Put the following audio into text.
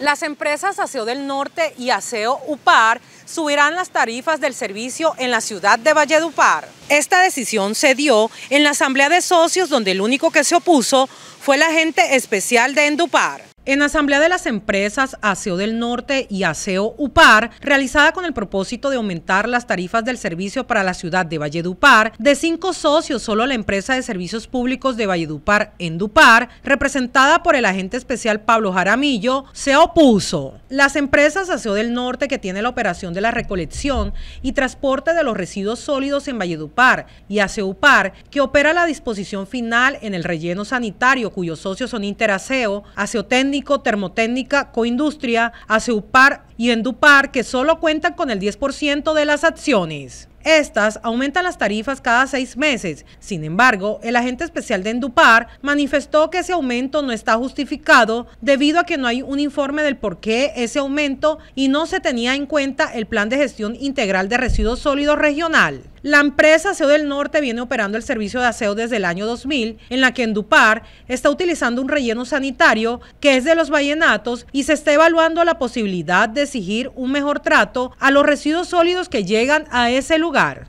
Las empresas Aseo del Norte y Aseo UPAR subirán las tarifas del servicio en la ciudad de Valledupar. Esta decisión se dio en la asamblea de socios donde el único que se opuso fue la agente especial de Endupar. En Asamblea de las Empresas ASEO del Norte y ASEO UPAR, realizada con el propósito de aumentar las tarifas del servicio para la ciudad de Valledupar, de cinco socios solo la empresa de servicios públicos de Valledupar en Dupar, representada por el agente especial Pablo Jaramillo, se opuso. Las empresas ASEO del Norte, que tiene la operación de la recolección y transporte de los residuos sólidos en Valledupar, y ASEO UPAR, que opera la disposición final en el relleno sanitario, cuyos socios son Interaseo, ASEO Técnica. Técnico, Termotécnica, Coindustria, Aceupar y Endupar, que solo cuentan con el 10% de las acciones. Estas aumentan las tarifas cada seis meses. Sin embargo, el agente especial de Endupar manifestó que ese aumento no está justificado debido a que no hay un informe del por qué ese aumento y no se tenía en cuenta el plan de gestión integral de residuos sólidos regional. La empresa Aseo del Norte viene operando el servicio de aseo desde el año 2000, en la que Endupar está utilizando un relleno sanitario que es de los vallenatos y se está evaluando la posibilidad de exigir un mejor trato a los residuos sólidos que llegan a ese lugar lugar,